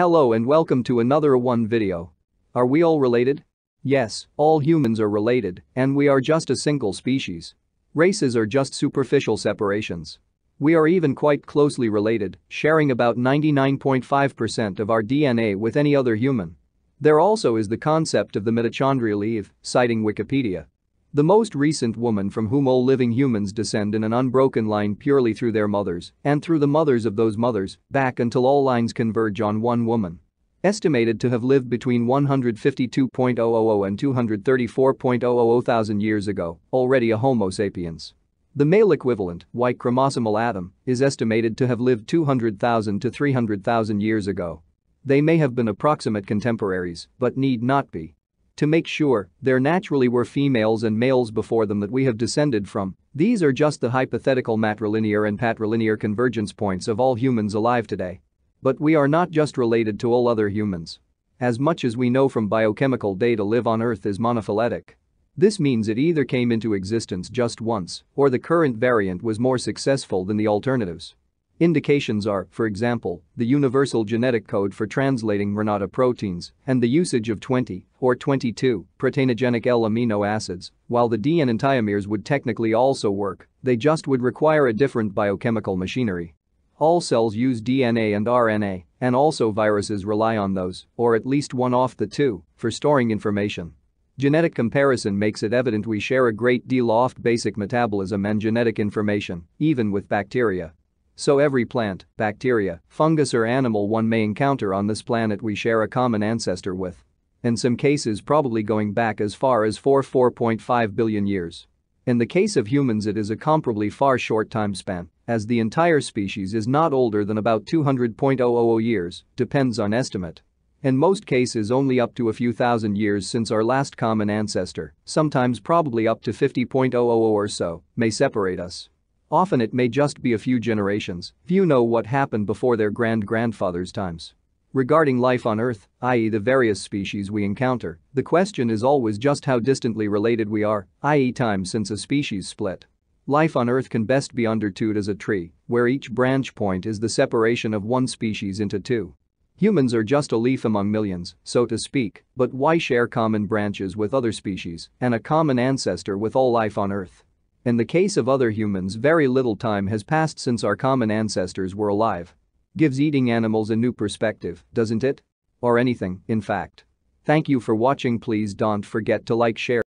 Hello and welcome to another one video. Are we all related? Yes, all humans are related and we are just a single species. Races are just superficial separations. We are even quite closely related, sharing about 99.5% of our DNA with any other human. There also is the concept of the mitochondrial Eve, citing Wikipedia. The most recent woman from whom all living humans descend in an unbroken line purely through their mothers and through the mothers of those mothers, back until all lines converge on one woman. Estimated to have lived between 152.000 and 234.000 thousand years ago, already a Homo sapiens. The male equivalent, Y chromosomal Adam, is estimated to have lived 200,000 to 300,000 years ago. They may have been approximate contemporaries, but need not be to make sure there naturally were females and males before them that we have descended from. These are just the hypothetical matrilinear and patrilinear convergence points of all humans alive today. But we are not just related to all other humans. As much as we know from biochemical data live on Earth is monophyletic. This means it either came into existence just once or the current variant was more successful than the alternatives. Indications are, for example, the universal genetic code for translating Renata proteins and the usage of 20 or 22 proteinogenic L amino acids. While the DNA and tiomeres would technically also work, they just would require a different biochemical machinery. All cells use DNA and RNA, and also viruses rely on those, or at least one off the two, for storing information. Genetic comparison makes it evident we share a great deal off basic metabolism and genetic information, even with bacteria. So every plant, bacteria, fungus or animal one may encounter on this planet we share a common ancestor with. In some cases probably going back as far as 4 4.5 billion years. In the case of humans it is a comparably far short time span, as the entire species is not older than about 200.000 years, depends on estimate. In most cases only up to a few thousand years since our last common ancestor, sometimes probably up to 50.000 or so, may separate us. Often it may just be a few generations, few know what happened before their grand-grandfather's times. Regarding life on Earth, i.e. the various species we encounter, the question is always just how distantly related we are, i.e. time since a species split. Life on Earth can best be understood as a tree, where each branch point is the separation of one species into two. Humans are just a leaf among millions, so to speak, but why share common branches with other species and a common ancestor with all life on Earth? In the case of other humans very little time has passed since our common ancestors were alive. Gives eating animals a new perspective, doesn't it? Or anything, in fact. Thank you for watching please don't forget to like share